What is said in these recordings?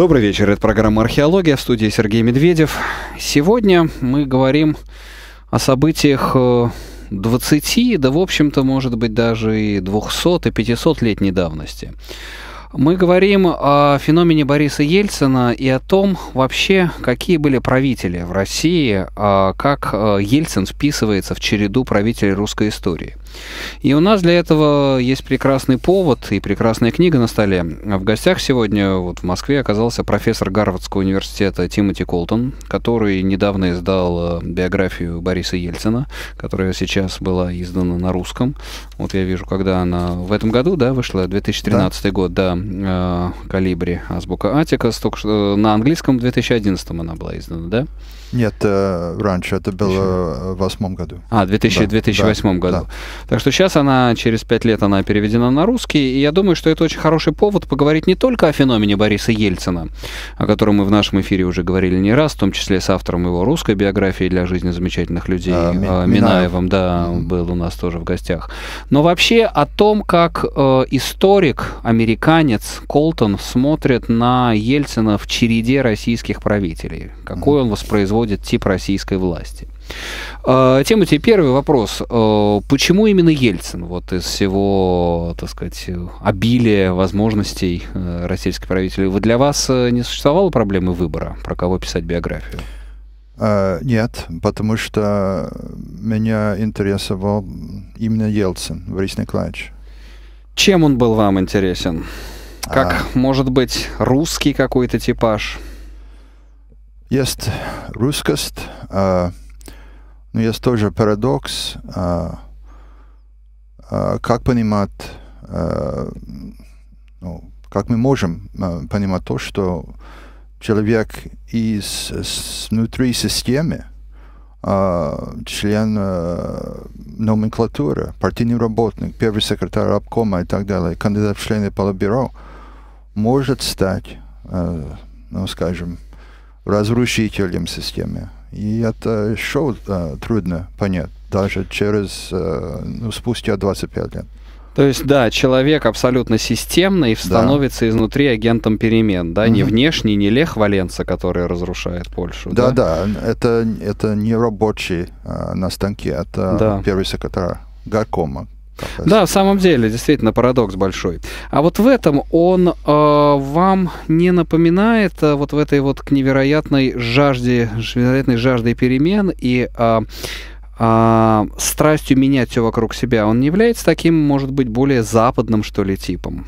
Добрый вечер, это программа «Археология» в студии Сергей Медведев. Сегодня мы говорим о событиях 20, э, да в общем-то, может быть, даже и 200, и 500 летней давности. Мы говорим о феномене Бориса Ельцина и о том вообще, какие были правители в России, а как э, Ельцин вписывается в череду правителей русской истории – и у нас для этого есть прекрасный повод и прекрасная книга на столе. В гостях сегодня вот в Москве оказался профессор Гарвардского университета Тимоти Колтон, который недавно издал э, биографию Бориса Ельцина, которая сейчас была издана на русском. Вот я вижу, когда она в этом году, да, вышла, 2013 да. год, да, э, «Калибри», азбука Атика, столько э, на английском в 2011 она была издана, да? Нет, э, раньше, это было в восьмом году. А, 2000, 2008 да, году. Да. Так что сейчас она, через пять лет она переведена на русский, и я думаю, что это очень хороший повод поговорить не только о феномене Бориса Ельцина, о котором мы в нашем эфире уже говорили не раз, в том числе с автором его русской биографии для жизни замечательных людей, а, э, Ми- Минаевым, Минаевым, да, mm-hmm. был у нас тоже в гостях, но вообще о том, как э, историк, американец Колтон смотрит на Ельцина в череде российских правителей, какой mm-hmm. он воспроизводит производит тип российской власти. А, Тимати, первый вопрос. А, почему именно Ельцин вот из всего, так сказать, обилия возможностей э, российских правителей? Для вас э, не существовало проблемы выбора, про кого писать биографию? А, нет, потому что меня интересовал именно Ельцин, Борис Николаевич. Чем он был вам интересен? Как, а... может быть, русский какой-то типаж? Есть русскость, а, но ну, есть тоже парадокс, а, а, как понимать, ну, как мы можем понимать то, что человек из внутри системы, член номенклатуры, партийный работник, первый секретарь обкома и так далее, кандидат в члены Политбюро, может стать, ну, скажем, разрушителем системы. И это еще э, трудно понять, даже через, э, ну, спустя 25 лет. То есть, да, человек абсолютно системный становится да. изнутри агентом перемен, да, mm-hmm. не внешний, не Лех Валенца, который разрушает Польшу. Да, да, да. Это, это не рабочий э, на станке, это да. первый секретарь горкома, да, в самом деле, действительно, парадокс большой. А вот в этом он э, вам не напоминает э, вот в этой вот к невероятной жажде, невероятной жажде перемен и э, э, страстью менять все вокруг себя. Он не является таким, может быть, более западным, что ли, типом,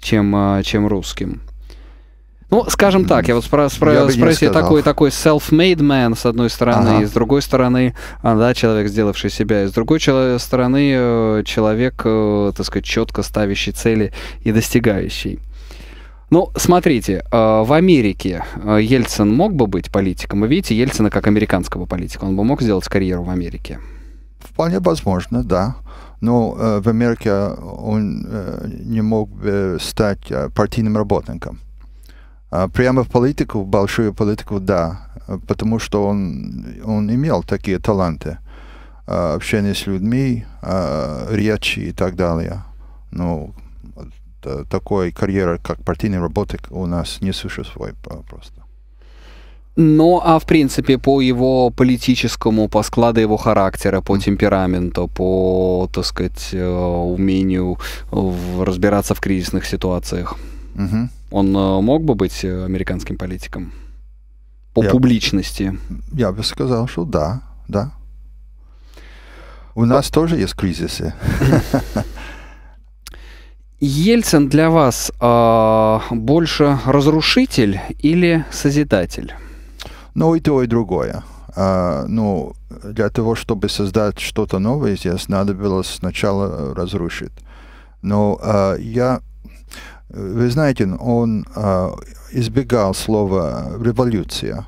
чем, э, чем русским? Ну, скажем так, я вот спро- спро- я спросил такой такой self-made man с одной стороны, ага. и с другой стороны, а, да, человек, сделавший себя, и с другой стороны, э, человек, э, так сказать, четко ставящий цели и достигающий. Ну, смотрите, э, в Америке Ельцин мог бы быть политиком. Вы видите Ельцина как американского политика. Он бы мог сделать карьеру в Америке? Вполне возможно, да. Но ну, в Америке он не мог бы стать партийным работником. А прямо в политику, в большую политику, да, потому что он, он имел такие таланты. А, общение с людьми, а, речи и так далее. Но ну, такой карьеры, как партийный работник, у нас не существует просто. Ну, а в принципе, по его политическому, по складу его характера, по темпераменту, по, так сказать, э, умению э, разбираться в кризисных ситуациях. Угу. Он э, мог бы быть э, американским политиком? По я, публичности. Я бы сказал, что да, да. У вот. нас тоже есть кризисы. Ельцин для вас э, больше разрушитель или созидатель? Ну, и то, и другое. А, ну, для того, чтобы создать что-то новое здесь, надо было сначала разрушить. Но а, я вы знаете, он э, избегал слова «революция».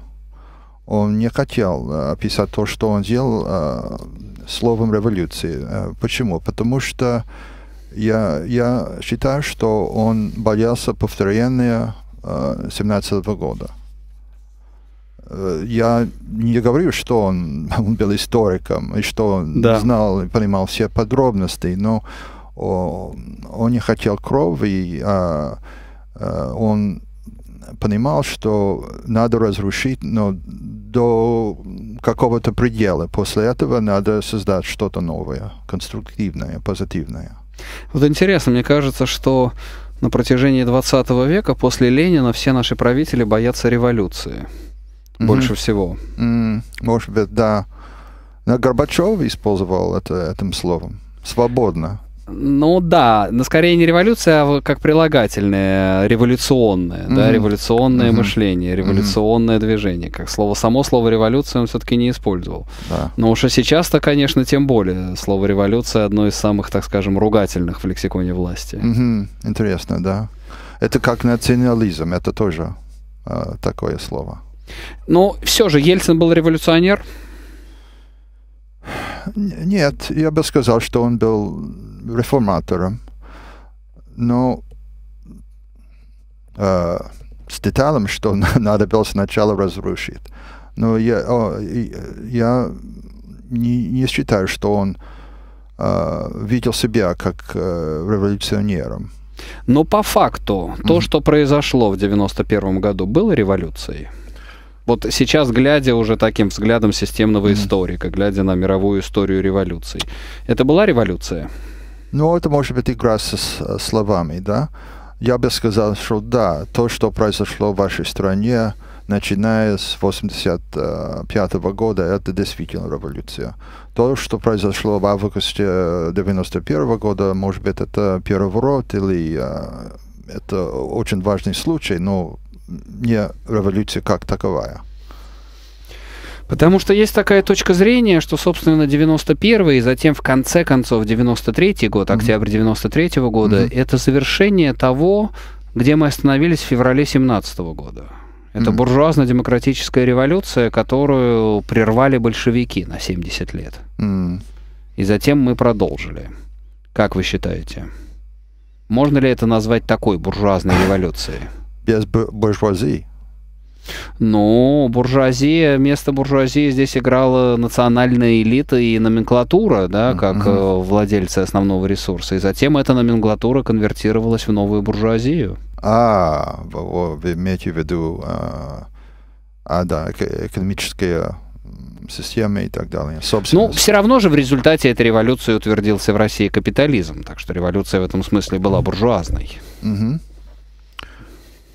Он не хотел э, а, описать то, что он сделал, э, а, словом «революции». Э, почему? Потому что я, я считаю, что он боялся повторения 17 -го года. Я не говорю, что он, он был историком, и что он да. знал и понимал все подробности, но он не хотел крови, а, а он понимал, что надо разрушить, но до какого-то предела. После этого надо создать что-то новое, конструктивное, позитивное. Вот интересно, мне кажется, что на протяжении 20 века после Ленина все наши правители боятся революции. Mm-hmm. Больше всего. Mm-hmm. Может быть, да. Но Горбачев использовал это этим словом. Свободно. Ну да, но скорее не революция, а как прилагательное, э, революционное, mm-hmm. да, революционное mm-hmm. мышление, революционное mm-hmm. движение. Как слово само слово революция он все-таки не использовал. Да. Но и сейчас-то, конечно, тем более слово революция одно из самых, так скажем, ругательных в лексиконе власти. Mm-hmm. Интересно, да. Это как национализм, это тоже э, такое слово. Но все же Ельцин был революционер. Нет, я бы сказал, что он был Реформатором, но э, с деталем, что надо было сначала разрушить. Но я, о, я не, не считаю, что он э, видел себя как э, революционером. Но по факту, то, mm-hmm. что произошло в 91 году, было революцией? Вот сейчас, глядя уже таким взглядом системного mm-hmm. историка, глядя на мировую историю революций, это была революция? Ну, это может быть игра со, с э, словами, да? Я бы сказал, что да, то, что произошло в вашей стране, начиная с 1985 года, это действительно революция. То, что произошло в августе 1991 э, года, может быть, это переворот или э, это очень важный случай, но не революция как таковая. Потому что есть такая точка зрения, что, собственно, 91-й и затем в конце концов 93-й год, октябрь 93-го года, mm-hmm. это завершение того, где мы остановились в феврале 17 -го года. Это mm-hmm. буржуазно-демократическая революция, которую прервали большевики на 70 лет. Mm-hmm. И затем мы продолжили. Как вы считаете? Можно ли это назвать такой буржуазной революцией? Без буржуазии. Ну, буржуазия, место буржуазии здесь играла национальная элита и номенклатура, да, как mm-hmm. владельцы основного ресурса. И затем эта номенклатура конвертировалась в новую буржуазию. А, вы имеете в виду, а, а да, экономическая системы и так далее. Ну, все равно же в результате этой революции утвердился в России капитализм, так что революция в этом смысле была буржуазной. Угу.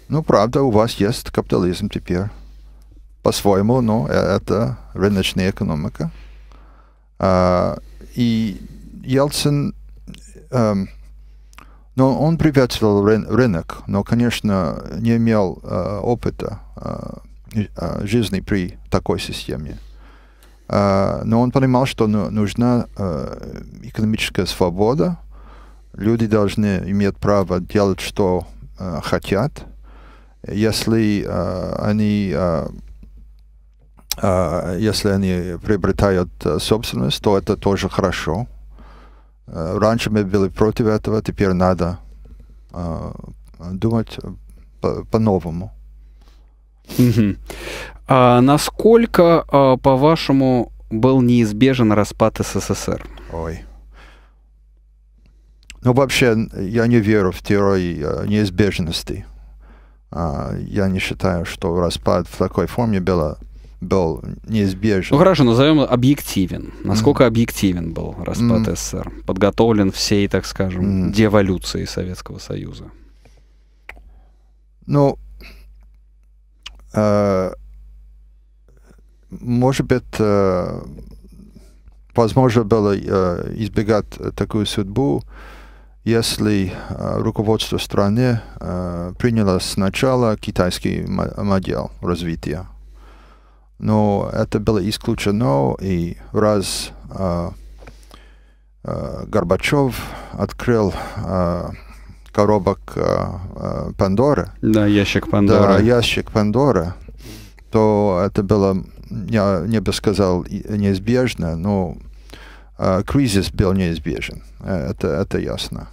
Ну, правда, у вас есть капитализм теперь. По-своему, но э, это рыночная экономика. А, и Ельцин, а, но он приветствовал рын, рынок, но, конечно, не имел а, опыта а, жизни при такой системе. А, но он понимал, что ну, нужна а, экономическая свобода, люди должны иметь право делать, что а, хотят – если э, они э, э, если они приобретают собственность, то это тоже хорошо. Раньше мы были против этого, теперь надо думать по-новому. а насколько, по-вашему, был неизбежен распад СССР? Ой. Ну, вообще, я не верю в теорию неизбежности. А, я не считаю, что распад в такой форме было был неизбежен. Ну хорошо, назовем объективен. Насколько mm. объективен был распад mm. СССР? Подготовлен всей, так скажем, mm. деволюцией Советского Союза? Ну, э, может быть, э, возможно было э, избегать такую судьбу, э, если э, руководство страны э, приняло сначала китайский модель развития. Но это было исключено, и раз э, Горбачев открыл коробок Пандоры. Да, ящик Пандоры. Да, ящик Пандоры. То это было, я не бы сказал, неизбежно, но кризис был неизбежен. Это, это ясно.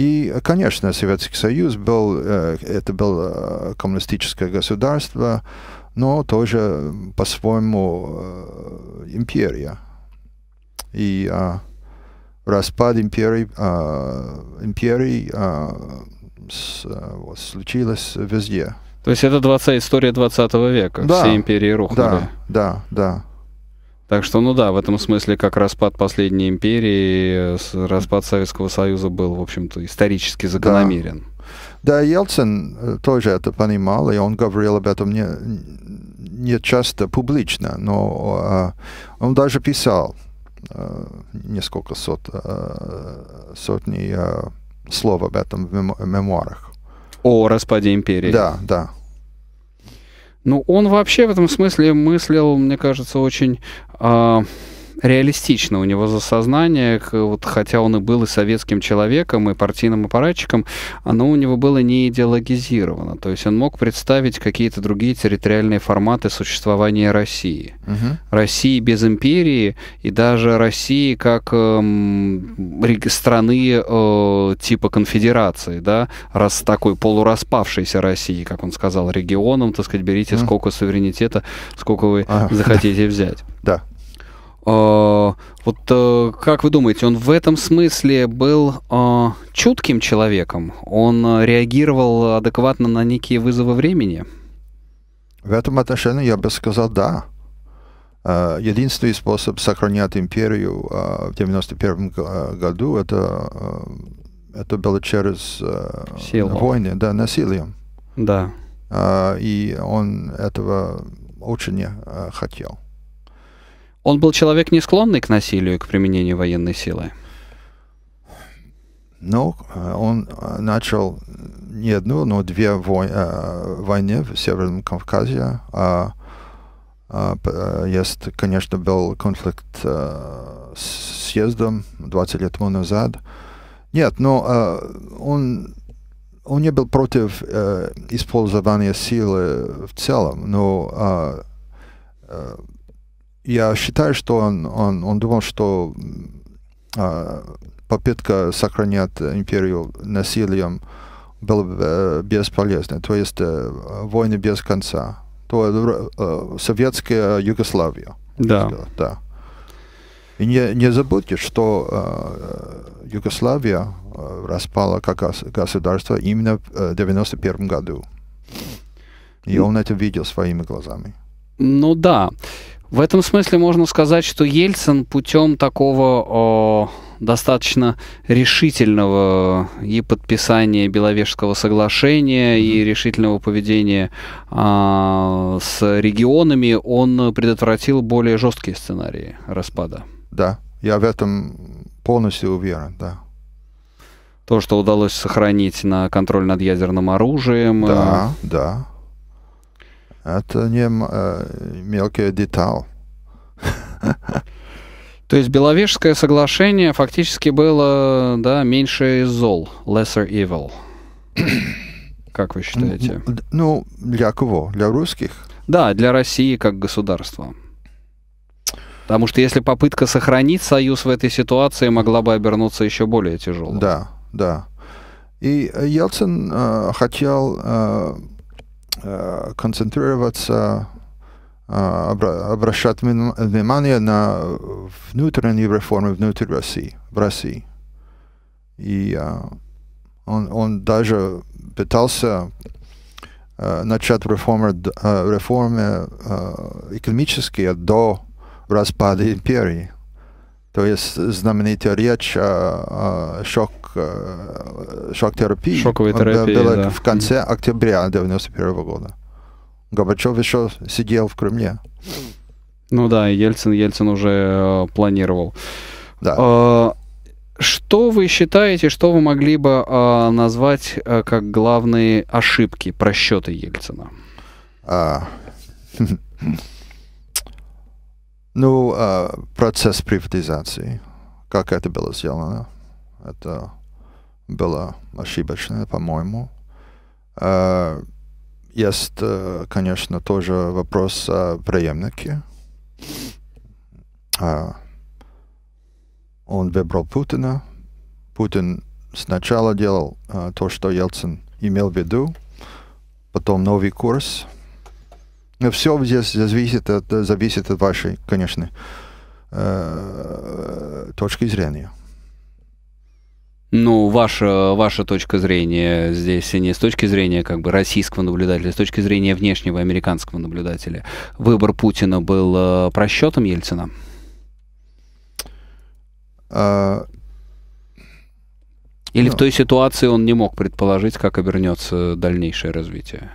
И, конечно, Советский Союз был, э, это было э, коммунистическое государство, но тоже по-своему э, империя. И а, распад империи, а, империи а, с, вот, случилось везде. То есть это 20, история 20 века, да, все империи рухнули. Да, да, да. Так что, ну да, в этом смысле как распад последней империи, распад Советского Союза был, в общем-то, исторически закономерен. Да. да, Елцин э, тоже это понимал, и он говорил об этом не, не часто публично, но э, он даже писал э, несколько сот, э, сотни э, слов об этом в мемуарах. О распаде империи. Да, да. Ну, он вообще в этом смысле мыслил, мне кажется, очень... Э, реалистично у него за сознание, вот, хотя он и был и советским человеком, и партийным аппаратчиком, оно у него было не идеологизировано. То есть он мог представить какие-то другие территориальные форматы существования России. Угу. России без империи и даже России как эм, страны э, типа конфедерации, да, раз такой полураспавшейся России, как он сказал, регионом, так сказать, берите угу. сколько суверенитета, сколько вы а, захотите да. взять. Да. А, вот э, как вы думаете, он в этом смысле был а, чутким человеком? Он э, реагировал адекватно на некие вызовы времени? В этом отношении я бы сказал «да». Э, единственный способ сохранять империю в 1991 году это, это было через Силу. войны, да, насилием. Да. И он этого очень хотел. Он был человек, не склонный к насилию и к применению военной силы? Ну, э, он э, начал не одну, но две вой, э, войны в Северном Кавказе. А, а Есть, конечно, был конфликт с съездом 20 лет назад. Нет, но он, он не был против использования силы в целом, но я считаю, что он, он, он думал, что э, попытка сохранять империю насилием была э, бесполезна, то есть э, войны без конца, то э, советская Югославия. Да. Сказать, да. И не, не забудьте, что э, Югославия э, распала как государство именно в 1991 э, году. И он это видел своими глазами. Ну да. В этом смысле можно сказать, что Ельцин путем такого о, достаточно решительного и подписания Беловежского соглашения, и решительного поведения а, с регионами, он предотвратил более жесткие сценарии распада. Да, я в этом полностью уверен, да. То, что удалось сохранить на контроль над ядерным оружием. Да, э... да. Это не мелкий деталь. То есть Беловежское соглашение фактически было, да, меньше зол, lesser evil. Как вы считаете? Ну, для кого? Для русских? Да, для России как государства. Потому что если попытка сохранить союз в этой ситуации могла бы обернуться еще более тяжело. Да, да. И Елцин э, хотел э, Э, концентрироваться, э, обращать внимание на внутренние реформы внутри России, в России. И э, он, он даже пытался начать реформы, реформы экономические до распада империи. То есть знаменитая речь а, о, а, о шок, э, шок-терапии Шоковой терапии, была да. в конце октября 1991 года. Горбачев еще сидел в Кремле. Ну да, Ельцин, Ельцин уже э, планировал. Да. Э, что вы считаете, что вы могли бы э, назвать э, как главные ошибки просчеты Ельцина? А... Ну, э, процесс приватизации, как это было сделано, это было ошибочно, по-моему. А, э, есть, конечно, тоже вопрос о преемнике. Э, он выбрал Путина. Путин сначала делал э, то, что Ельцин имел в виду, потом новый курс – все здесь зависит от, зависит от вашей, конечно, э, точки зрения. Ну, ваша, ваша точка зрения здесь не с точки зрения как бы российского наблюдателя, а с точки зрения внешнего американского наблюдателя. Выбор Путина был э, просчетом Ельцина? А... Или ну... в той ситуации он не мог предположить, как обернется дальнейшее развитие?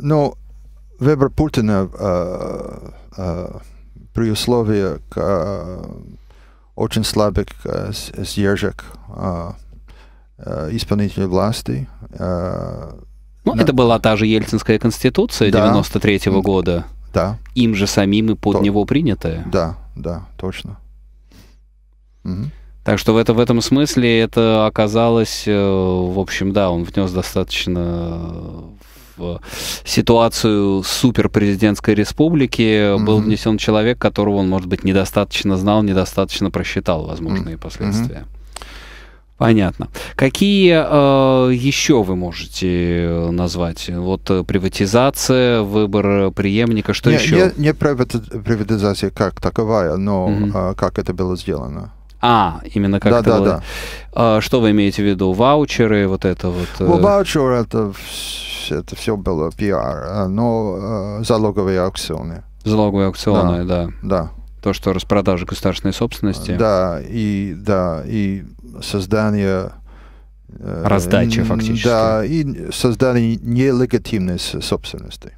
Ну, выбор Путина э, а, э, а, при условии э, а, очень слабых э, сдержек э, исполнительной власти. Э, ну, на... это была та же Ельцинская конституция да, 93 -го года. Да. Им же самим и под То... него принятая. Да, да, точно. Угу. Так что в, это, в этом смысле это оказалось, э, в общем, да, он внес достаточно ситуацию суперпрезидентской республики mm-hmm. был внесен человек, которого он, может быть, недостаточно знал, недостаточно просчитал возможные mm-hmm. последствия. Понятно. Какие э, еще вы можете э, назвать? Вот э, приватизация, выбор преемника, что не, еще? Не, не приватизация как таковая, но mm-hmm. э, как это было сделано. А, именно как да, это да, было. Да. А, что вы имеете в виду? Ваучеры, вот это вот? Ну, ваучер это, это все было пиар, а, но э, залоговые аукционы. Залоговые аукционы, да. Да. да. То, что распродажа государственной собственности. Да, и, да, и создание... Э, Раздача, фактически. Да, и создание нелегитимной собственности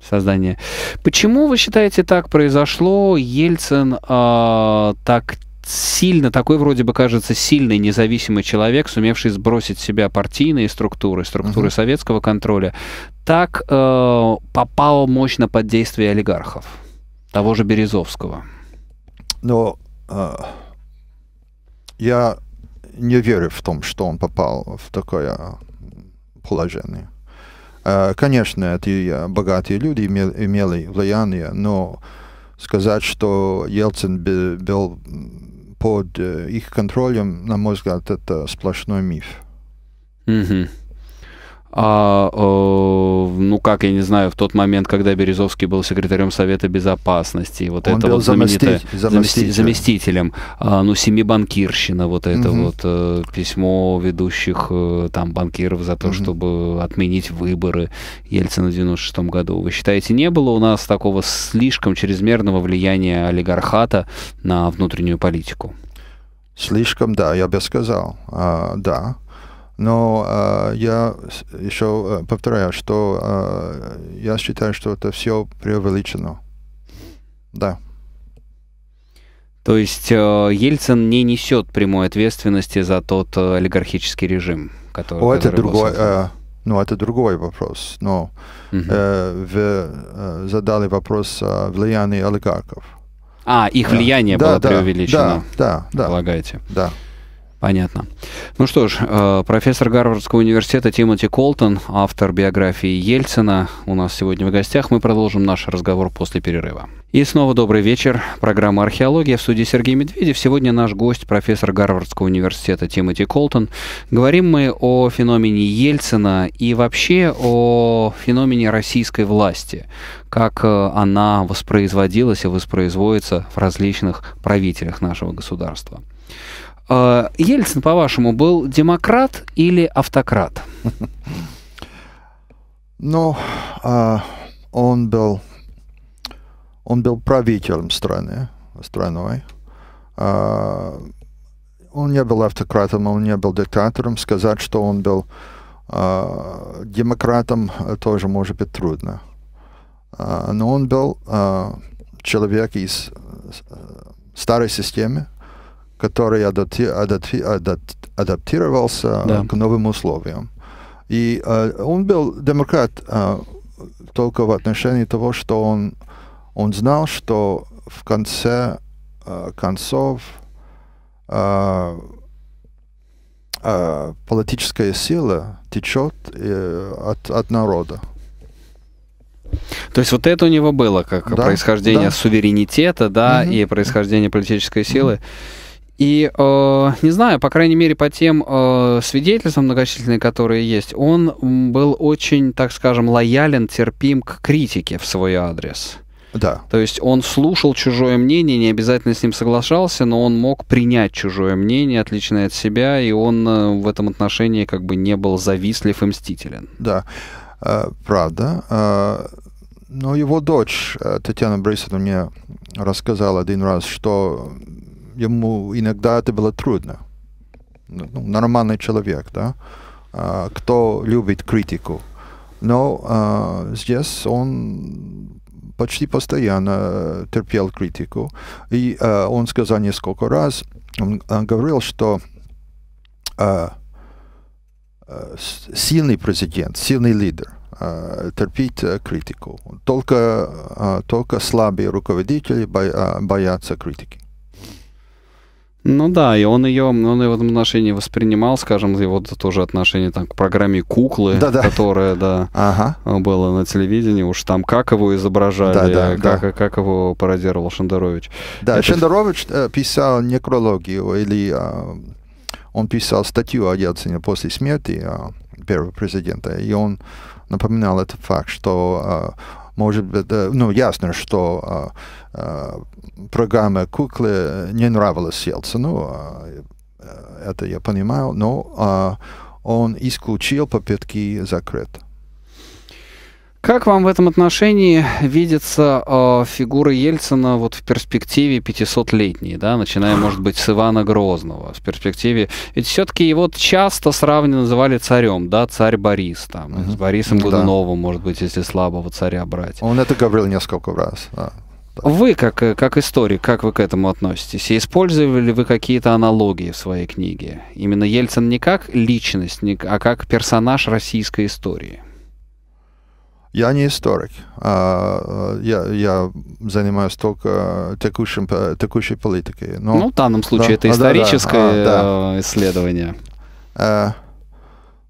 создание. Почему, вы считаете, так произошло? Ельцин э, так сильно, такой вроде бы кажется сильный независимый человек, сумевший сбросить с себя партийные структуры, структуры uh советского контроля, так э, попал мощно под действие олигархов, того же Березовского. Но э, я не верю в том, что он попал в такое положение. Э, конечно, эти богатые люди имели влияние, но сказать, что Ельцин был под э, их контролем, на мой взгляд, это сплошной миф. Угу а, э, ну как, я не знаю, в тот момент, когда Березовский был секретарем Совета Безопасности, вот Он это вот знаменитое заместитель. заместителем, а, ну семибанкирщина, вот это угу. вот э, письмо ведущих э, там банкиров за то, угу. чтобы отменить выборы Ельцина в 96 году. Вы считаете, не было у нас такого слишком чрезмерного влияния олигархата на внутреннюю политику? Слишком, да, я бы сказал, а, да. Но а, э, я еще повторяю, что э, я считаю, что это все преувеличено. Да. То есть э, Ельцин не несет прямой ответственности за тот э, олигархический режим, который. О, это другой. Э, ну, это другой вопрос. Но угу. э, вы э, задали вопрос о влиянии олигархов. А, их влияние да, было да, преувеличено. Да, да, да. Полагаете. Да. Понятно. Ну что ж, э, профессор Гарвардского университета Тимоти Колтон, автор биографии Ельцина, у нас сегодня в гостях. Мы продолжим наш разговор после перерыва. И снова добрый вечер. Программа «Археология» в суде Сергей Медведев. Сегодня наш гость, профессор Гарвардского университета Тимоти Колтон. Говорим мы о феномене Ельцина и вообще о феномене российской власти, как э, она воспроизводилась и воспроизводится в различных правителях нашего государства. Э, Ельцин, по-вашему, был демократ или автократ? Ну, а, он был, он был правителем страны, страной. А, он не был автократом, он не был диктатором. Сказать, что он был а, демократом, э, тоже может быть трудно. Но он был человек из э, старой системы, который адапти адапти адап адаптировался э, да. к новым условиям. И э, он был демократ э, только в отношении того, что он, он знал, что в конце э, концов э, э, политическая сила течет э, от, от народа. То есть вот это у него было, как да, происхождение да. суверенитета, да, угу. и происхождение политической силы. Угу. И, э, не знаю, по крайней мере, по тем э, свидетельствам многочисленные, которые есть, он был очень, так скажем, лоялен, терпим к критике в свой адрес. Да. То есть он слушал чужое мнение, не обязательно с ним соглашался, но он мог принять чужое мнение, отличное от себя, и он э, в этом отношении как бы не был завистлив и мстителен. Да, э, правда. Э, но его дочь Татьяна Брейсон мне рассказала один раз, что ему иногда это было трудно. Ну, ну, нормальный человек, да, а, кто любит критику. Но а, здесь он почти постоянно терпел критику. И а, он сказал несколько раз, он, он а, говорил, что а, а сильный президент, сильный лидер а, терпит э, критику. Только, только слабые руководители боятся критики. Ну да, и он ее, он ее в этом отношении воспринимал, скажем, его тоже отношение там, к программе «Куклы», да -да. которая, да, ага. Э, была на телевидении, уж там как его изображали, да -да, как, да. Э, как его пародировал Шендерович. Да, Это... Шендерович э, писал некрологию, или а, он писал статью о Ельцине после смерти а, первого президента, и он напоминал этот факт, что э, может быть, ну, ясно, что а, а, программа куклы не нравилась Ельцину, а, э, это я понимаю, но он исключил попытки закрыть. Как вам в этом отношении видится э, фигура Ельцина вот в перспективе 500-летней, да, начиная, может быть, с Ивана Грозного, в перспективе... Ведь все-таки его часто сравни называли царем, да, царь Борис, там, угу. с Борисом ну Годуновым, да. может быть, если слабого царя брать. Он это говорил несколько раз, да. Вы, как, э, как историк, как вы к этому относитесь? использовали ли вы какие-то аналогии в своей книге? Именно Ельцин не как личность, не, а как персонаж российской истории. Я не историк. А, я, я занимаюсь только текущим, текущей политикой. Но, ну, в данном случае да, это историческое а, да, да, а, да. Э, исследование. Э,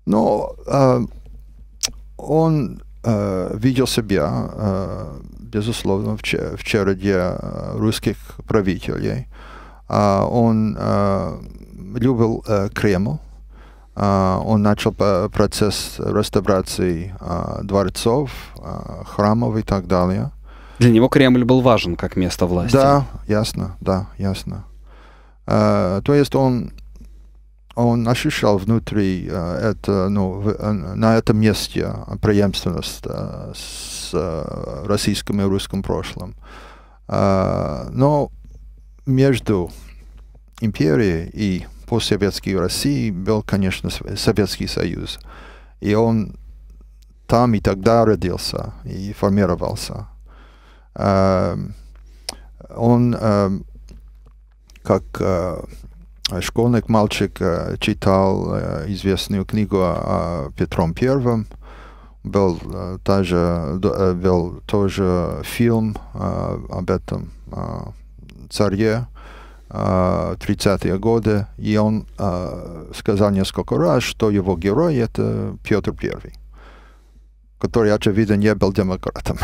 но ну, э, он видел себя, безусловно, в череде русских правителей. а Он любил Кремль а, он начал процесс реставрации а, дворцов, а, храмов и так далее. Для него Кремль был важен как место власти. Да, ясно, да, ясно. То есть он он ощущал внутри это, ну, на этом месте преемственность с российским и русским прошлым. Но между империей и по советской России был, конечно, Советский Союз. И он там и тогда родился и формировался. Эм, он эм, как э, школьник, мальчик э, читал э, известную книгу о Петром Первом. Был, даже, был тоже фильм об этом царе 30-е э, годы, и он э, сказал несколько раз, что его герой — это Петр Первый, который, очевидно, не был демократом.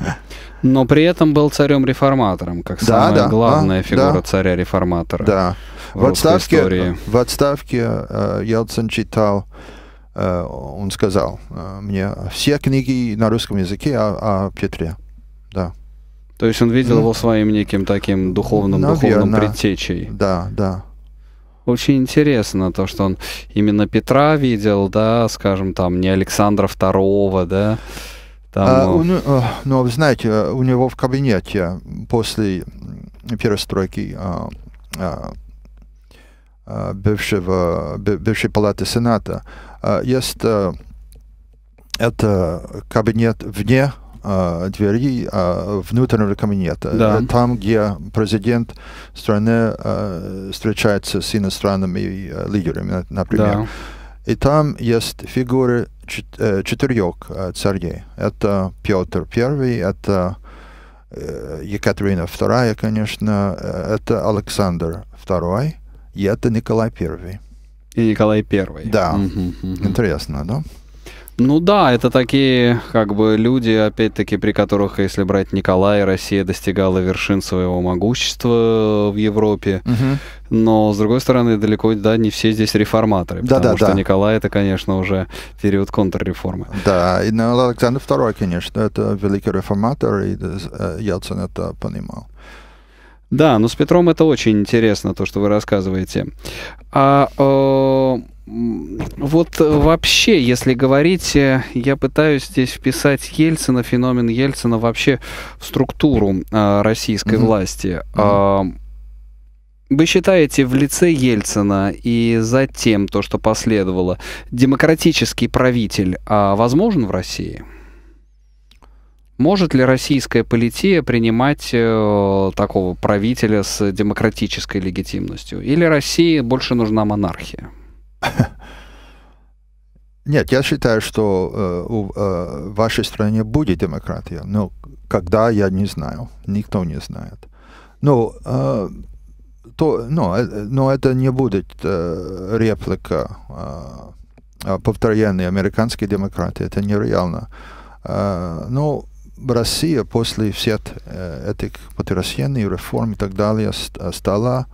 Но при этом был царем-реформатором, как да, самая да, главная а, фигура да, царя-реформатора да. в, отставке, истории. В отставке э, Ельцин читал, э, он сказал э, мне, все книги на русском языке о, о Петре. Да. То есть он видел ну, его своим неким таким духовным, наверное, духовным предтечей. Да, да. Очень интересно то, что он именно Петра видел, да, скажем, там, не Александра II, да. Там, а, ну. у, а, ну, ну, вы знаете, э, у него в кабинете после перестройки а, а, а бывшего, бывшей палаты Сената а, есть а, это кабинет вне э, а, двери э, а, внутреннего кабинета. Да. Там, где президент страны э, встречается с иностранными э, лидерами, например. Да. И там есть фигуры чет, э, четырех э, царей. Это Петр первый, это э, Екатерина вторая, конечно, это Александр второй, и это Николай первый. И Николай первый. Да. Угу, угу. Интересно, да? Ну да, это такие как бы люди, опять-таки, при которых, если брать Николая, Россия достигала вершин своего могущества в Европе. Угу. Но, с другой стороны, далеко да, не все здесь реформаторы. Да, потому да, что да. Николай это, конечно, уже период контрреформы. Да, и ну, Александр II, конечно, это великий реформатор, и Ялцин э, это понимал. Да, но с Петром это очень интересно, то, что вы рассказываете. А, э вот э, вообще, если говорить, э, я пытаюсь здесь вписать Ельцина, феномен Ельцина вообще в структуру э, российской mm власти. Mm-hmm. Вы считаете в лице Ельцина и затем то, что последовало, демократический правитель а возможен в России? Может ли российская полития принимать э, такого правителя с демократической легитимностью? Или России больше нужна монархия? Нет, я считаю, что э, э, в вашей стране будет демократия, но когда, я не знаю, никто не знает. Но, ну, э, то, но, ну, но это не будет реплика повторение американской демократии. Это нереально. Но ну, Россия после всех этих потрясений, реформ и так далее стала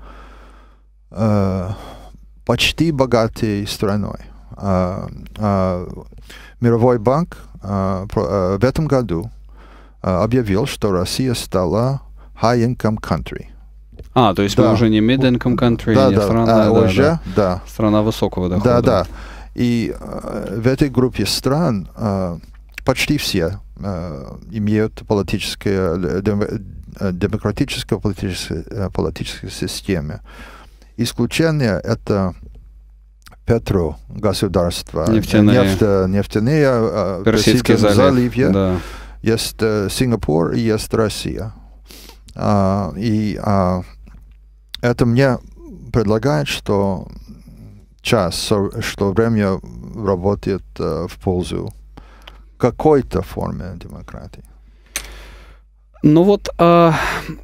почти богатой страной. А, а, Мировой банк а, а в этом году а, объявил, что Россия стала high-income country. А, то есть да. мы уже не mid-income country, да, не да, страна, а, да, уже, да. да. страна высокого дохода. Да, да. И э, в этой группе стран э, почти все э, имеют политическое, э, э, демократическое политическое, э, политическое системе. Исключение это Петро государство, нефтяные, нефть, э, нефтяные э, Персидский залив, заливе, да. есть э, Сингапур и есть Россия. А, и а, это мне предлагает, что час, что время работает в пользу какой-то формы демократии. Ну вот э,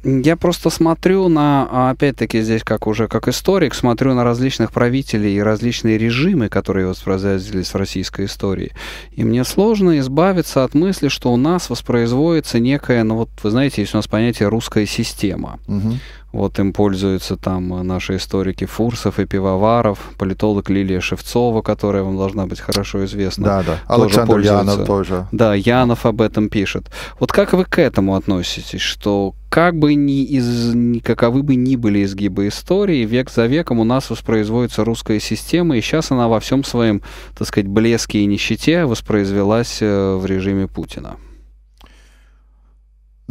я просто смотрю на, а, опять-таки здесь как уже как историк, смотрю на различных правителей и различные режимы, которые воспроизводились в российской истории. И мне сложно избавиться от мысли, что у нас воспроизводится некая, ну вот вы знаете, есть у нас понятие русская система. Угу. Вот им пользуются там э, наши историки Фурсов и Пивоваров, политолог Лилия Шевцова, которая вам должна быть хорошо известна. Да, да. Александр тоже Янов тоже. Да, Янов об этом пишет. Вот как вы к этому относитесь, что как бы ни из, каковы бы ни были изгибы истории, век за веком у нас воспроизводится русская система, и сейчас она во всем своем, так сказать, блеске и нищете воспроизвелась э, в режиме Путина.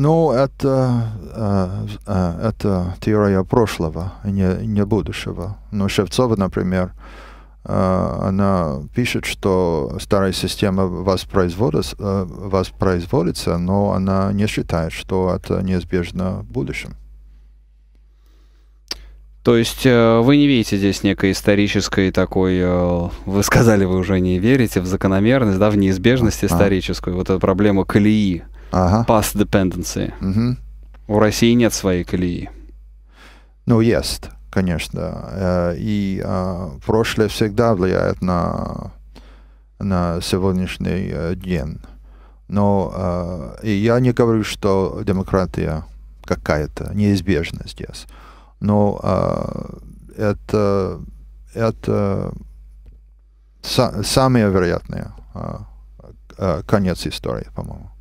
Ну, это, это э, э, э, теория прошлого, а не, не будущего. Но ну, Шевцова, например, она пишет, что старая система воспроизводится, воспроизводится, но она не считает, что это неизбежно в будущем. То есть вы не видите здесь некой исторической такой, вы сказали, вы уже не верите в закономерность, да, в неизбежность историческую, а. вот эта проблема колеи, uh-huh. dependency. uh У России нет своей колеи. Ну, есть, конечно. Э, и а, прошлое всегда влияет на, на сегодняшний э, день. Но а, и я не говорю, что демократия какая-то неизбежна здесь. Но а, это, это самое вероятное конец истории, по-моему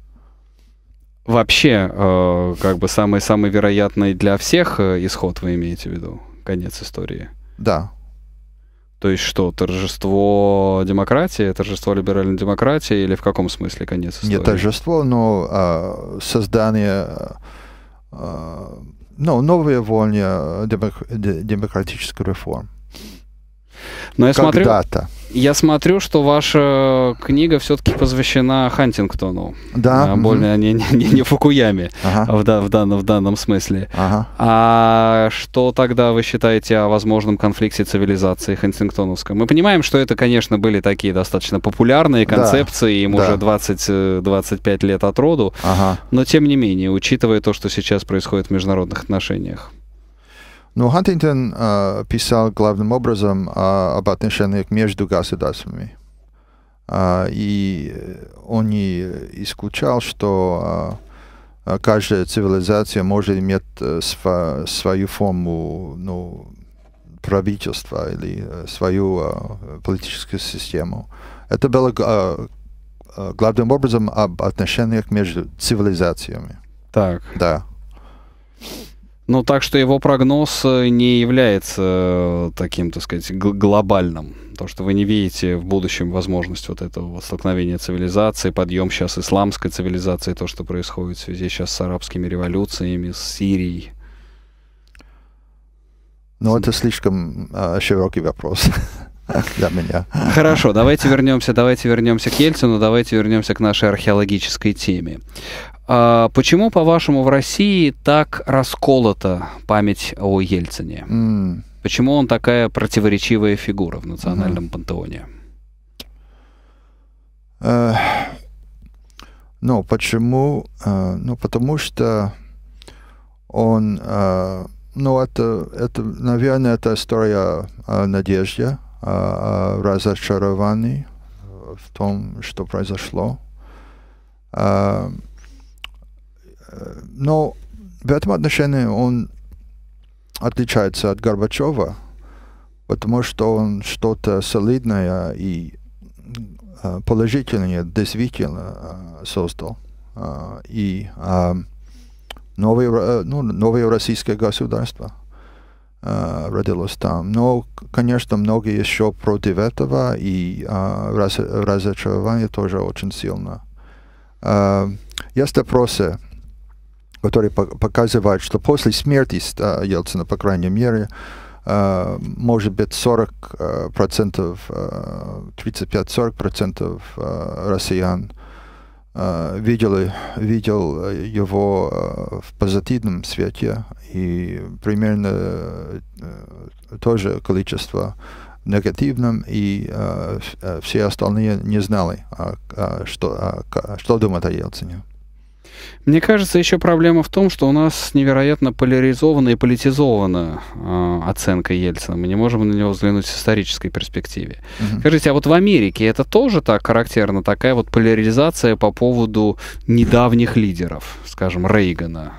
вообще, э, как бы самый-самый вероятный для всех э, исход вы имеете в виду? Конец истории? Да. То есть что, торжество демократии, торжество либеральной демократии или в каком смысле конец истории? Не торжество, но а, создание а, ну, новой волны э, демок демократической реформ. Но я Когда-то. Я смотрю, что ваша книга все-таки посвящена Хантингтону. Да. А, более угу. не, не, не фукуями ага. А в, да, в, данном, в данном смысле. Ага. А что тогда вы считаете о возможном конфликте цивилизации хантингтоновском? Мы понимаем, что это, конечно, были такие достаточно популярные концепции, да. им да. уже 20-25 лет от роду. Ага. Но тем не менее, учитывая то, что сейчас происходит в международных отношениях. Ну, Хантингтон э, писал главным образом э, об отношениях между государствами. Э, и он не исключал, что э, каждая цивилизация может иметь э, сва свою форму ну, правительства или э, свою э, политическую систему. Это было э, главным образом об отношениях между цивилизациями. Так. Да. Ну, так что его прогноз э, не является э, таким, так сказать, гл глобальным. То, что вы не видите в будущем возможность вот этого столкновения цивилизации, подъем сейчас исламской цивилизации, то, что происходит в связи сейчас с арабскими революциями, с Сирией. Ну, это слишком э, широкий вопрос для меня. Хорошо, давайте вернемся, давайте вернемся к Ельцину, давайте вернемся к нашей археологической теме. А, почему, по-вашему, в России так расколота память о Ельцине? Mm. Почему он такая противоречивая фигура в национальном mm. пантеоне? Uh, ну, почему? Uh, ну, потому что он... Uh, ну, это, это, наверное, это история о надежде, о, разочаровании в том, что произошло. Uh, но ну, в этом отношении он отличается от Горбачева, потому что он что-то солидное и э, положительное действительно э, создал. Э, и новое, ну, новое российское государство родилось там. Но, конечно, многие еще против этого, и раз, разочарование тоже очень сильно. Есть вопросы которые показывают, что после смерти Ельцина, по крайней мере, э, может быть 40 э, процентов, 35-40 э, процентов россиян видели, видел его в позитивном свете и примерно тоже количество негативном, и э, все остальные не знали, а, а, что, а, что думать о Ельцине. Мне кажется, еще проблема в том, что у нас невероятно поляризована и политизована э, оценка Ельцина. Мы не можем на него взглянуть в исторической перспективе. Угу. Скажите, а вот в Америке это тоже так характерно, такая вот поляризация по поводу недавних лидеров, скажем, Рейгана?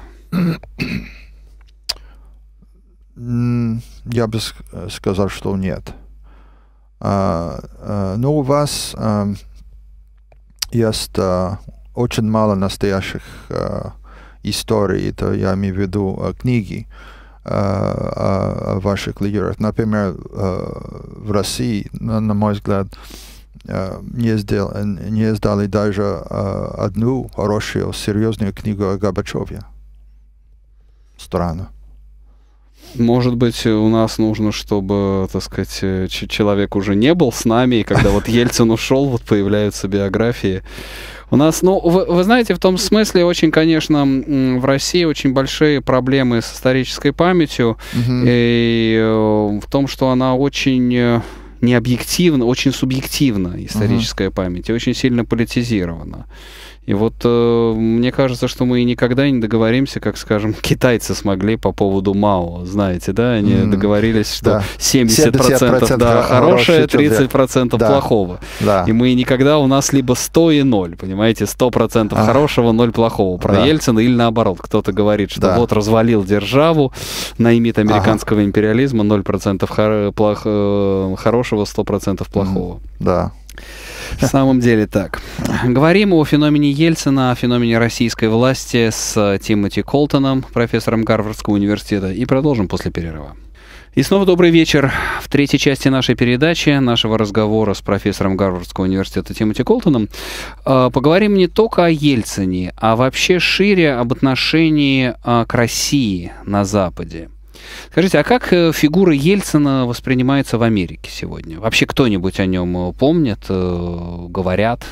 Я бы сказал, что нет. А, а, но ну, у вас есть очень мало настоящих э, историй, это я имею в виду э, книги э, о, о ваших лидерах. Например, э, в России, на, на мой взгляд, э, не, сдел, не издали даже э, одну хорошую, серьезную книгу о Горбачеве. Странно. Может быть, у нас нужно, чтобы, так сказать, э, человек уже не был с нами, и когда вот Ельцин ушел, вот появляются биографии. У нас, ну, вы, вы знаете, в том смысле очень, конечно, в России очень большие проблемы с исторической памятью угу. и э, в том, что она очень э, необъективна, очень субъективна историческая угу. память и очень сильно политизирована. И вот э, мне кажется, что мы никогда не договоримся, как, скажем, китайцы смогли по поводу Мао, знаете, да? Они mm, договорились, что да. 70%, 70% да, хорошее, 30% да. плохого. Да. И мы никогда у нас либо 100 и 0, понимаете, 100% а. хорошего, 0 плохого. Про да. Ельцина или наоборот. Кто-то говорит, что да. вот развалил державу, наймит американского ага. империализма, 0% хор- плох- э, хорошего, 100% плохого. Mm, да. В самом деле так. Говорим о феномене Ельцина, о феномене российской власти с Тимоти Колтоном, профессором Гарвардского университета, и продолжим после перерыва. И снова добрый вечер. В третьей части нашей передачи, нашего разговора с профессором Гарвардского университета Тимоти Колтоном, а, поговорим не только о Ельцине, а вообще шире об отношении а, к России на Западе. Скажите, а как э, фигура Ельцина воспринимается в Америке сегодня? Вообще кто-нибудь о нем э, помнит, э, говорят?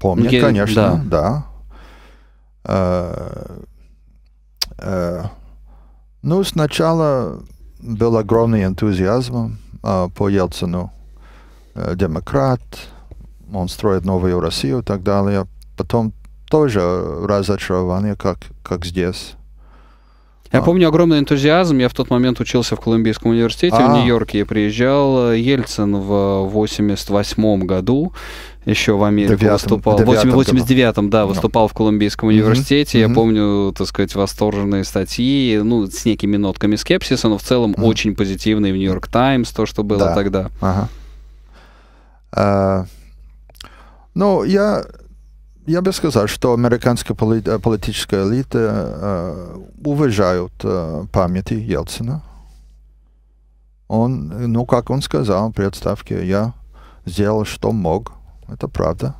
Помнят, Я... конечно, да. да. Ну, сначала был огромный энтузиазм по Ельцину. Демократ, он строит новую Россию и так далее. Потом тоже разочарование, как, как здесь. Я а. помню огромный энтузиазм. Я в тот момент учился в Колумбийском университете а. в Нью-Йорке. И приезжал э, Ельцин в 88 году еще в Америку девятом, выступал. В 89-м, да, выступал no. в Колумбийском университете. Mm-hmm. Я помню, так сказать, восторженные статьи, ну, с некими нотками скепсиса, но в целом mm-hmm. очень позитивные в Нью-Йорк Таймс, то, что было да. тогда. Ага. А, ну, я я бы сказал, что американская поли- политическая элита уважают памяти Ельцина. Он, ну, как он сказал в представке, я сделал, что мог. Это правда.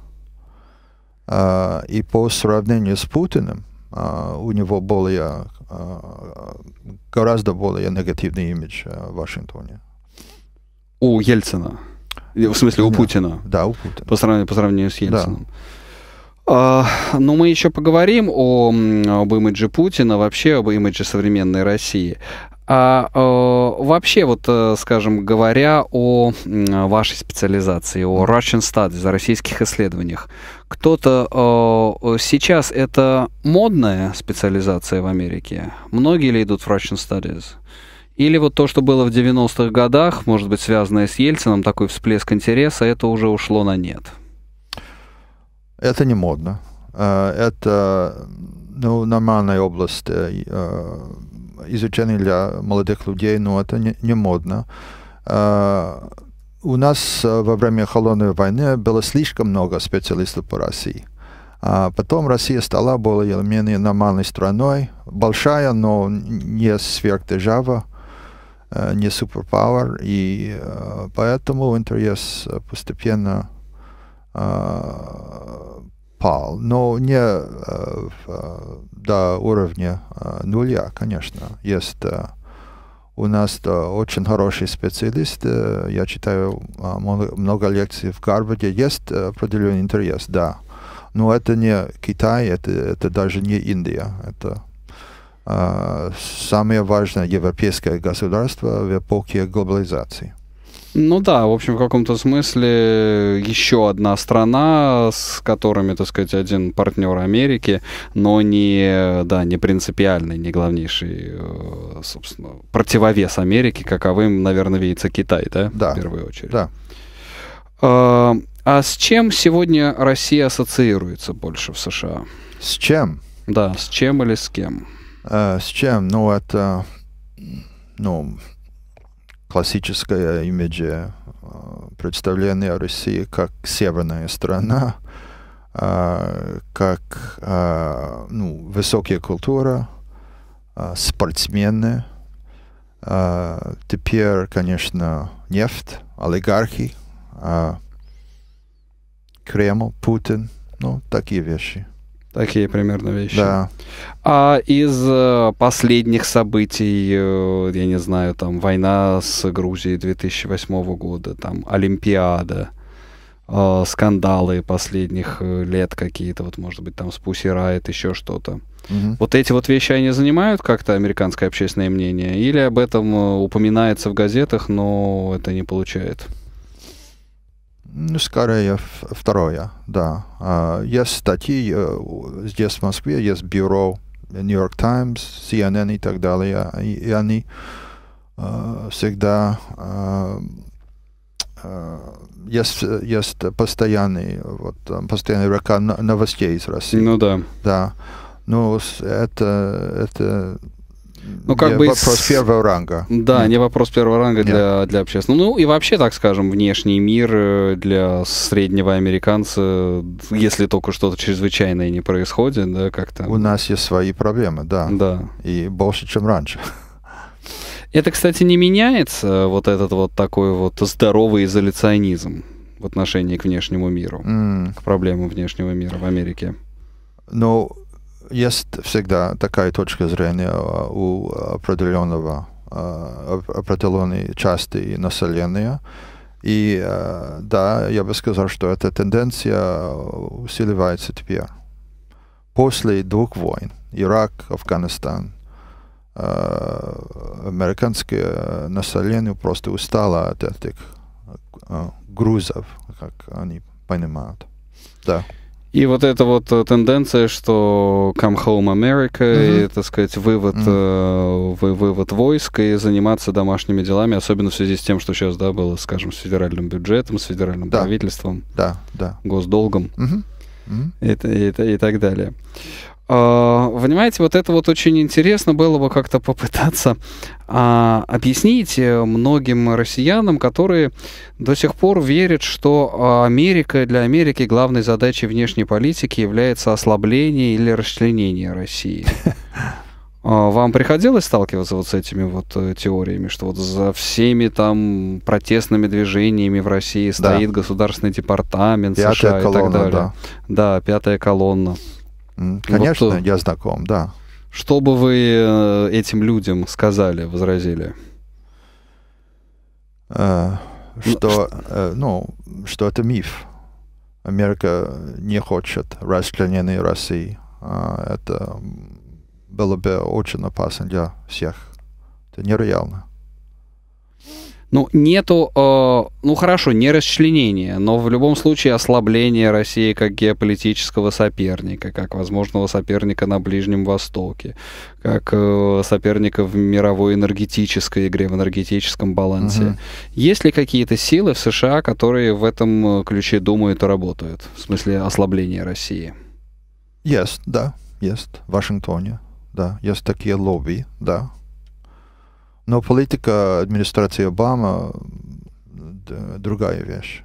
И по сравнению с Путиным, у него более, гораздо более негативный имидж в Вашингтоне. У Ельцина? В смысле, у Путина? Да, у Путина. По сравнению, по сравнению с Ельцином. Да. А, ну, мы еще поговорим о, об имидже Путина, вообще об имидже современной России. А э, вообще, вот, э, скажем, говоря о вашей специализации, о Russian Studies, о российских исследованиях, кто-то э, сейчас это модная специализация в Америке? Многие ли идут в Russian Studies? Или вот то, что было в 90-х годах, может быть, связанное с Ельцином, такой всплеск интереса, это уже ушло на нет? — это не модно. Э, это ну, нормальная область э, изучения для молодых людей, но это не, не модно. Э, у нас во время холодной войны было слишком много специалистов по России. А потом Россия стала более-менее нормальной страной, большая, но не сверхдержава, не суперпауэр, и поэтому интерес постепенно а, пал, но не э, э, до уровня э, нуля, конечно. Есть у нас очень хороший специалист. Я читаю много лекций в Гарварде. Есть определенный интерес, да. Но это не Китай, это, это даже не Индия. Это самое важное европейское государство в эпохе глобализации. Ну да, в общем, в каком-то смысле еще одна страна, с которыми, так сказать, один партнер Америки, но не, да, не принципиальный, не главнейший, э, собственно, противовес Америки, каковым, наверное, видится Китай, да? Да. В первую очередь. Да. А, а с чем сегодня Россия ассоциируется больше в США? С чем? Да, с чем или с кем? Э, с чем? Ну, это, ну, классическая имидже э, представление о России как северная страна, э, как э, ну, высокая культура, спортсмены. Теперь, конечно, нефть, олигархи, Кремль, Путин, ну, такие вещи. Такие примерно вещи. Да. А из э, последних событий, э, я не знаю, там война с Грузией 2008 года, там Олимпиада, э, скандалы последних лет какие-то, вот может быть там Спусирает еще что-то. Угу. Вот эти вот вещи, они занимают как-то американское общественное мнение? Или об этом упоминается в газетах, но это не получает? ну Скорее второе, да. А, есть статьи э, здесь в Москве, есть бюро э, New York Times, CNN и так далее, и, и они э, всегда есть, есть постоянный, вот, постоянный река новостей из России. Ну да. Да. Ну, это, это ну, как не бы вопрос с... первого ранга. Да, не вопрос первого ранга для, для общественного. Ну и вообще, так скажем, внешний мир э, для среднего американца, если только что-то чрезвычайное не происходит, да, как-то. У нас есть свои проблемы, да. Да. И больше, чем раньше. Это, кстати, не меняется, вот этот вот такой вот здоровый изоляционизм в отношении к внешнему миру, mm. к проблемам внешнего мира в Америке. Ну, Но есть всегда такая точка зрения а, у определенного а, определенной части населения. И а, да, я бы сказал, что эта тенденция усиливается теперь. После двух войн, Ирак, Афганистан, американское население просто устало от этих грузов, как они понимают. Да. И вот эта вот э, тенденция, что come home America, mm-hmm. и, так сказать, вывод, mm-hmm. э, вывод войск и заниматься домашними делами, особенно в связи с тем, что сейчас, да, было, скажем, с федеральным бюджетом, с федеральным да. правительством, да, да. госдолгом. Mm-hmm. Mm-hmm. И, и, и, и так далее. А, понимаете, вот это вот очень интересно было бы как-то попытаться а, объяснить э, многим россиянам, которые до сих пор верят, что а, Америка для Америки главной задачей внешней политики является ослабление или расчленение России. А, вам приходилось сталкиваться вот с этими вот э, теориями, что вот за всеми там протестными движениями в России стоит да. государственный департамент пятая США колонна, и так далее? Да. да, пятая колонна. Конечно, вот, я знаком, да. Что бы вы э, этим людям сказали, возразили? Э, ну, что, э, ну, что это миф. Америка не хочет расчленения России. А, это было бы очень опасно для всех. Это нереально ну, нету, э, ну хорошо, не расчленения, но в любом случае ослабление России как геополитического соперника, как возможного соперника на Ближнем Востоке, как э, соперника в мировой энергетической игре, в энергетическом балансе. Uh -huh. Есть ли какие-то силы в США, которые в этом э, ключе думают и работают, в смысле ослабления России? Есть, да, есть. В Вашингтоне, да. Есть такие лобби, да. Но политика администрации Обама э, другая вещь.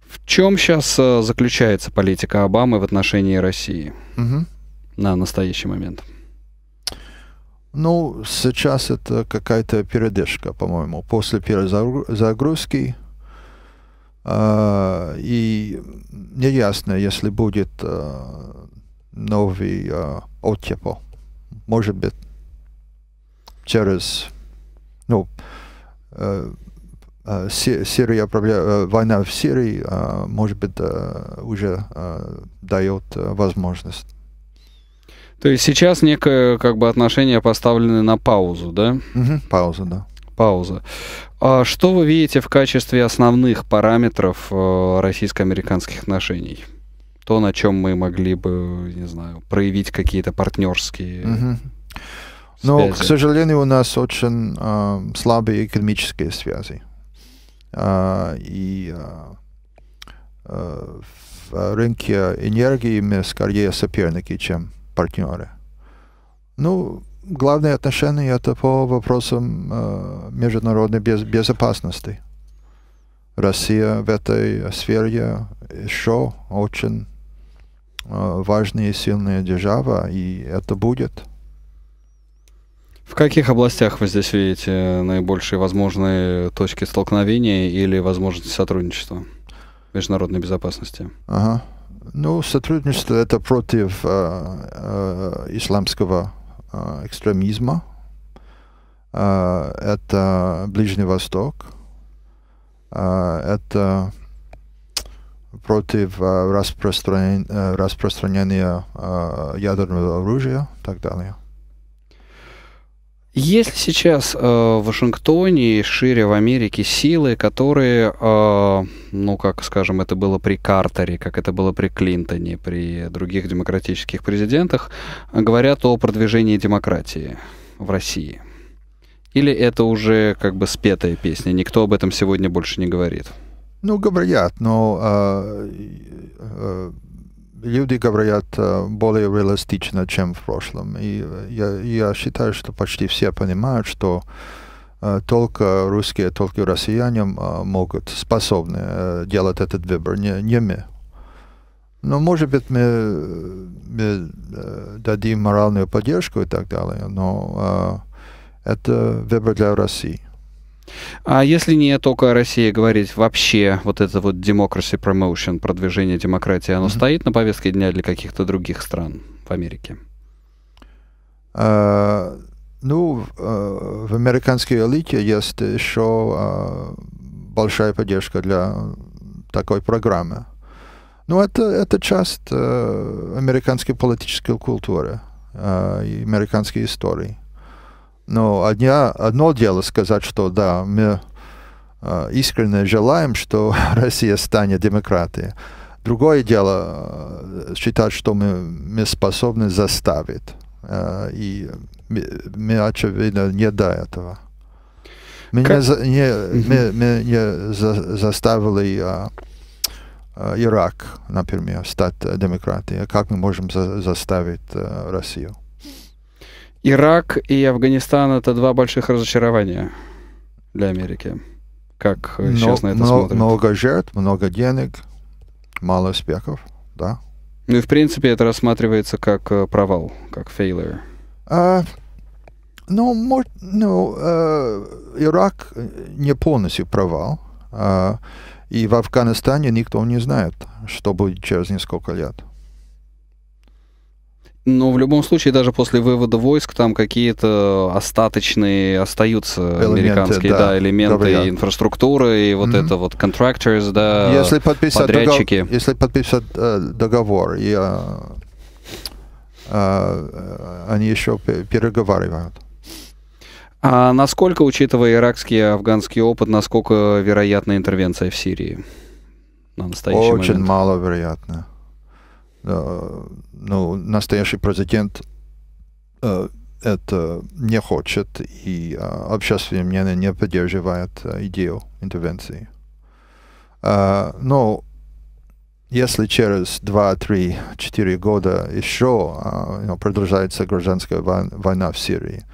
В чем сейчас э, заключается политика Обамы в отношении России угу. на настоящий момент? Ну, сейчас это какая-то передышка, по-моему, после перезагрузки. Э, а, и неясно, если будет э, новый э, оттепо. Может быть, через ну, э, э, Сирия, э, война в Сирии, может быть, уже дает возможность. То есть сейчас некое как бы отношение поставлены на паузу, да? Угу, пауза, да. Пауза. А что вы видите в качестве основных параметров российско-американских отношений? То, на чем мы могли бы, не знаю, проявить какие-то партнерские. Угу. Но, ну, к сожалению, у нас очень э, слабые экономические связи. Э, и э, в рынке энергии мы скорее соперники, чем партнеры. Ну, главные отношения это по вопросам э, международной без, безопасности. Россия в этой сфере еще очень э, важная и сильная держава, и это будет. В каких областях вы здесь видите наибольшие возможные точки столкновения или возможности сотрудничества международной безопасности? Ага. Ну, сотрудничество это против э, э, исламского э, экстремизма, э, это Ближний Восток, э, это против э, распространения, э, распространения э, ядерного оружия и так далее. Есть сейчас э, в Вашингтоне и шире в Америке силы, которые, э, ну, как, скажем, это было при Картере, как это было при Клинтоне, при других демократических президентах, говорят о продвижении демократии в России? Или это уже как бы спетая песня, никто об этом сегодня больше не говорит? Ну, говорят, но а, э, э, люди говорят э, более реалистично, чем в прошлом. И э, я, я считаю, что почти все понимают, что э, только русские, только россияне могут, способны делать этот выбор, не, не мы. Но, может быть, мы, мы дадим моральную поддержку и так далее, но это выбор для России. А если не только о России говорить, вообще вот это вот democracy promotion, продвижение демократии, оно mm-hmm. стоит на повестке дня для каких-то других стран в Америке? А, ну, в а, американской элите есть еще а, большая поддержка для такой программы. Ну, это, это часть э, американской политической культуры, э, американской истории. Но ну, одня, одно дело сказать, что да, мы э, искренне желаем, что Россия станет демократией. Другое дело э, считать, что мы, мы способны заставить. Э, и мы, мы, очевидно, не до этого. Мы, как... не, не, мы, мы не за, заставили а, а, Ирак, например, стать демократией. Как мы можем за, заставить а, Россию? Ирак и Афганистан это два больших разочарования для Америки. Как э, но, сейчас на это но, смотрят? Много жертв, много денег, мало успехов, да. Ну и в принципе это рассматривается как э, провал, как failure. А, ну, может, ну э, Ирак э, не полностью провал. Э, и в Афганистане никто не знает, что будет через несколько лет. Но в любом случае, даже после вывода войск, там какие-то остаточные остаются элементы, американские да, да, элементы говорят. инфраструктуры и вот mm-hmm. это вот contractors, да, если подрядчики. Договор, если подписать э, договор, и, э, э, они еще переговаривают. А насколько, учитывая иракский и афганский опыт, насколько вероятна интервенция в Сирии? На настоящий Очень момент? маловероятно. Э, ну, настоящий президент э, это не хочет, и а, общественное мнение не поддерживает э, идею интервенции. Но если через 2, 3, 4 года еще а, ну, продолжается гражданская война в Сирии,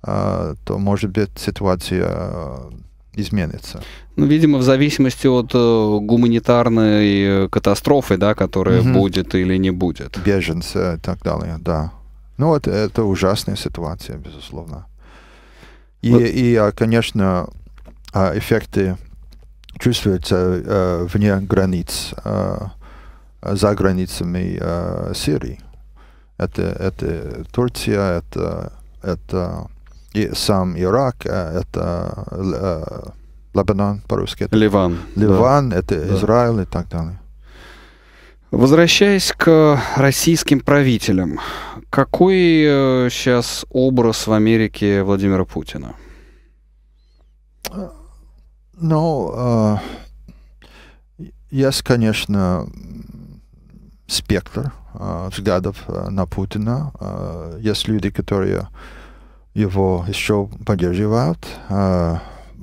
то, может быть, ситуация изменится? Ну, видимо, в зависимости от э, гуманитарной э, катастрофы, да, которая угу. будет или не будет. Беженцы и э, так далее, да. Ну, вот это ужасная ситуация, безусловно. И, вот. и а, конечно, а, эффекты чувствуются э, вне границ, э, за границами э, Сирии. Это, это Турция, это, это и сам Ирак, это Лабанан по-русски. Это Ливан. Ливан, да. это да. Израиль и так далее. Возвращаясь к российским правителям, какой сейчас э, образ в Америке Владимира Путина? Ну, э, есть, конечно, спектр э, взглядов на Путина. Есть люди, которые его еще поддерживают. А,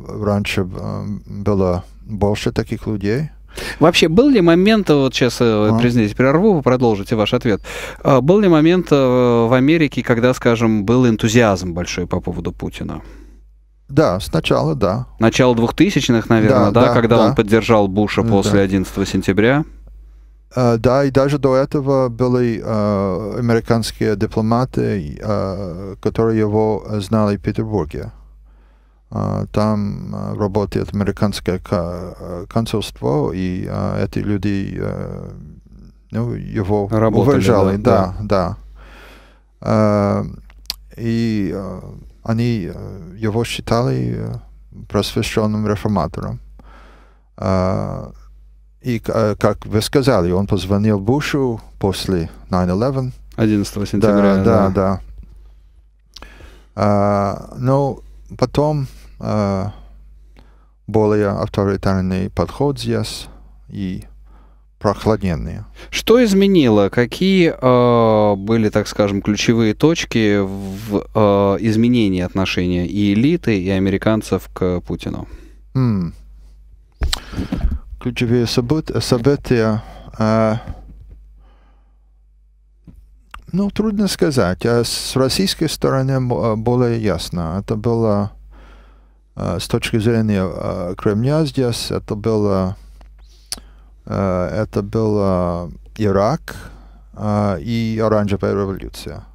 раньше было больше таких людей. Вообще, был ли момент, вот сейчас, э, а. прерву, вы продолжите ваш ответ. А, был ли момент э, в Америке, когда, скажем, был энтузиазм большой по поводу Путина? Да, сначала, да. Начало 2000-х, наверное, да, да, да когда да. он поддержал Буша да. после 11 сентября? А, да, и даже до этого были э, американские дипломаты, э, которые его знали в Петербурге. Э, там работает американское консульство, и э, эти люди э, ну, его Работали, уважали. Да, да. да. Э, и э, они его считали просвещенным реформатором. Э, и, э, как вы сказали, он позвонил Бушу после 9-11. 11 сентября. Да, да, да. да. А, но ну, потом а, более авторитарный подход здесь и прохладненные. Что изменило? Какие э, были, так скажем, ключевые точки в э, изменении отношения и элиты, и американцев к Путину? Mm ключевые события, а, ну, трудно сказать. А с российской стороны а, более ясно. Это было с точки зрения Кремля здесь, это было, это было Ирак и Оранжевая революция.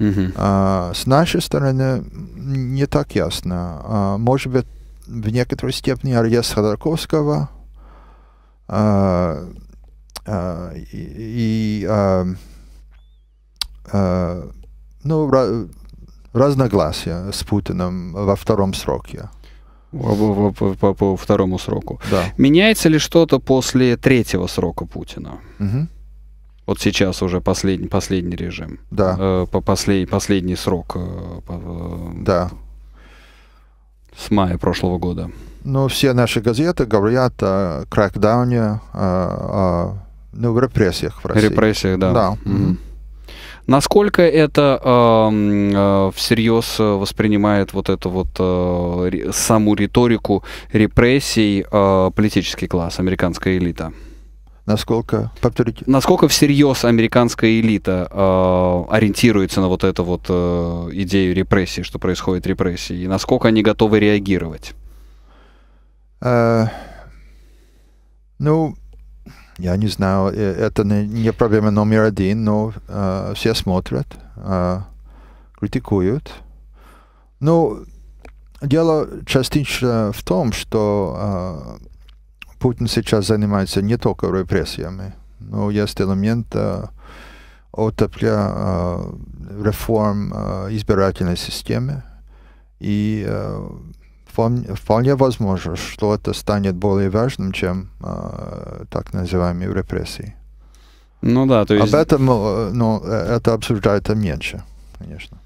Mm -hmm. а, с нашей стороны не так ясно. А, может быть, в некоторой степени арест Ходорковского а, а, и а, а, ну, ra, разногласия с Путиным во втором сроке. По, по, по, по второму сроку. Да. Меняется ли что-то после третьего срока Путина? Угу. Вот сейчас уже последний, последний режим. Да. Э, по послед, последний срок. Э, по, э, да. С мая прошлого года. Ну, все наши газеты говорят о кракдауне, о, о ну, репрессиях в России. Репрессиях, да. Да. Mm-hmm. Насколько это э, э, всерьез воспринимает вот эту вот э, саму риторику репрессий э, политический класс, американская элита? Насколько, повторите? Насколько всерьез американская элита э, ориентируется на вот эту вот э, идею репрессий, что происходит репрессии, и насколько они готовы реагировать? А, ну, я не знаю, э, это не, не проблема номер один, но а, все смотрят, а, критикуют. Ну, дело частично в том, что а, Путин сейчас занимается не только репрессиями, но есть элемент а, оттепля а, реформ а, избирательной системы и а, вполне, возможно, что это станет более важным, чем э, так называемые репрессии. Ну да, то есть... Об этом, э, ну, э, это обсуждается меньше, конечно.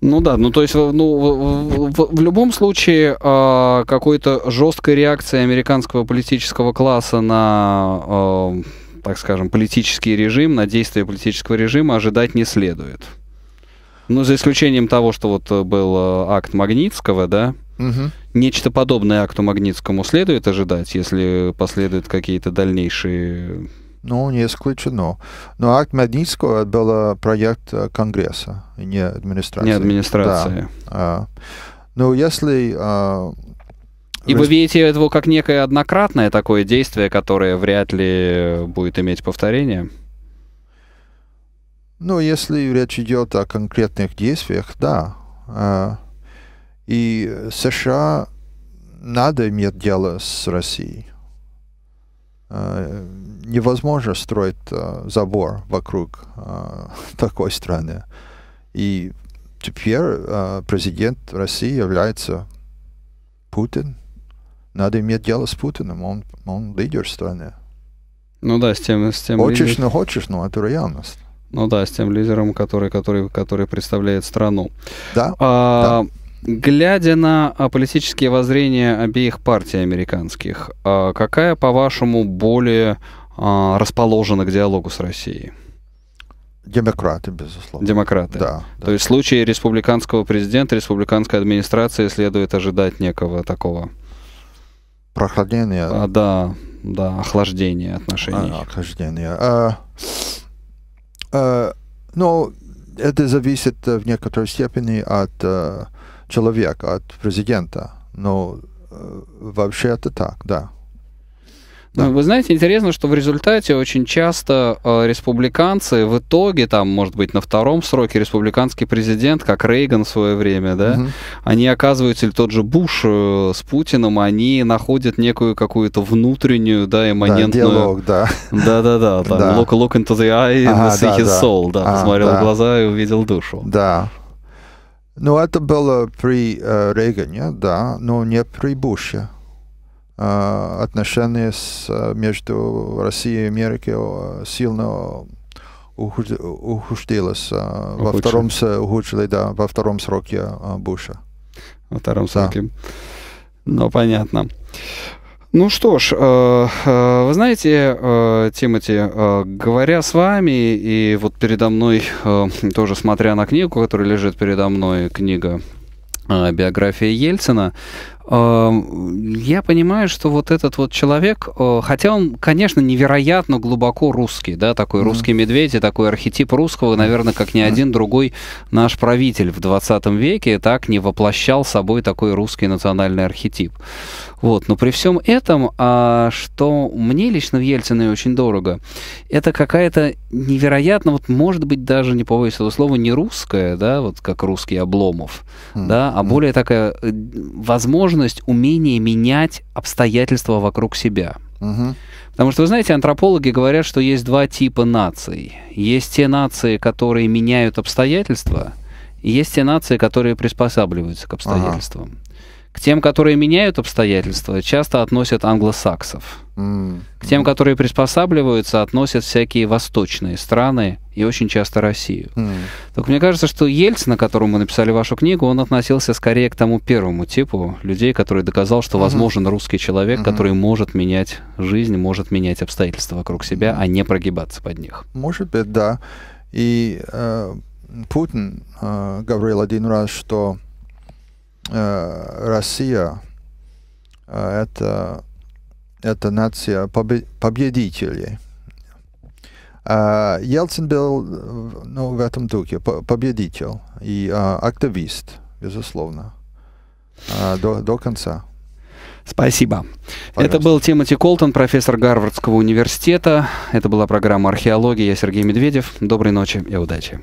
Ну да, ну то есть э, ну, в, в, в любом случае э, какой-то жесткой реакции американского политического класса на, э, так скажем, политический режим, на действия политического режима ожидать не следует. Ну, за исключением того, что вот э, был э, акт Магнитского, да, Угу. Нечто подобное акту Магнитскому следует ожидать, если последуют какие-то дальнейшие... Э, ну, не исключено. Но акт Магнитского был проект Конгресса, не администрации. Не администрации. Да. Ну, если... А, И вы видите его как некое однократное такое действие, которое вряд ли будет иметь повторение? Ну, если речь идет о конкретных действиях, да. А, и США надо иметь дело с Россией. А, невозможно строить а, забор вокруг такой страны. И теперь президент России является Путин. Надо иметь дело с Путиным. Он, он лидер страны. Ну да, с тем... С тем хочешь, но хочешь, но ну, это реальность. Ну да, с тем лидером, который, который, который представляет страну. Да. А, да. Глядя на политические воззрения обеих партий американских, а, какая, по-вашему, более а, расположена к диалогу с Россией? Демократы, безусловно. Демократы. Да. То да. есть в случае республиканского президента, республиканской администрации следует ожидать некого такого... Прохладения. А, да, да, охлаждения отношений. А, охлаждения. А, Э, Но ну, это зависит э, в некоторой степени от э, человека, от президента. Но вообще это так, да. Ну, вы знаете, интересно, что в результате очень часто э, республиканцы в итоге, там, может быть, на втором сроке республиканский президент, как Рейган в свое время, да, угу. они оказываются, или тот же Буш э, с Путиным, они находят некую какую-то внутреннюю, да, эманентную... Да, диалог, да. Да-да-да, да. look, look into the eye and ага, see да, his да. soul, да, а, посмотрел да. в глаза и увидел душу. Да, ну, это было при э, Рейгане, да, но не при Буше. А, отношения с, а, между Россией и Америкой а, сильно ухудшилось. Во втором, ухудшили, да, во втором сроке Буша. Во втором да. сроке. Ну, понятно. Ну что ж, э, э, вы знаете, э, Тимати, говоря с вами, и вот передо мной, тоже смотря на книгу, которая лежит передо мной, книга биография Ельцина, Эм, я понимаю, что вот этот вот человек, э, хотя он, конечно, невероятно глубоко русский, да, такой mm-hmm. русский медведь и такой архетип русского, наверное, как ни один mm-hmm. другой наш правитель в 20 веке так не воплощал собой такой русский национальный архетип. Вот, но при всем этом, а, что мне лично в Ельцине очень дорого, это какая-то невероятно, вот может быть даже не побоюсь этого слова, не русская, да, вот как русский обломов, mm-hmm. да, а более такая, э, возможно, способность, умение менять обстоятельства вокруг себя. Потому что, вы знаете, антропологи говорят, что есть два типа наций. Есть те нации, которые меняют обстоятельства, и есть те нации, которые приспосабливаются к обстоятельствам. Ага. К тем, которые меняют обстоятельства, часто относят англосаксов. Mm. К тем, которые приспосабливаются, относят всякие восточные страны и очень часто Россию. Mm. Так мне кажется, что Ельцин, на котором мы написали вашу книгу, он относился скорее к тому первому типу людей, который доказал, что возможен mm-hmm. русский человек, mm-hmm. который может менять жизнь, может менять обстоятельства вокруг себя, mm а не прогибаться под них. Может быть, да. И э, Путин э, говорил один раз, что Э, Россия э, это, это нация победителей. А Ельцин был ну, в этом духе победитель и а, активист, безусловно, а, до, до конца. Спасибо. Пожалуйста. Это был Тимоти Колтон, профессор Гарвардского университета. Это была программа «Археология». Я Сергей Медведев. Доброй ночи и удачи.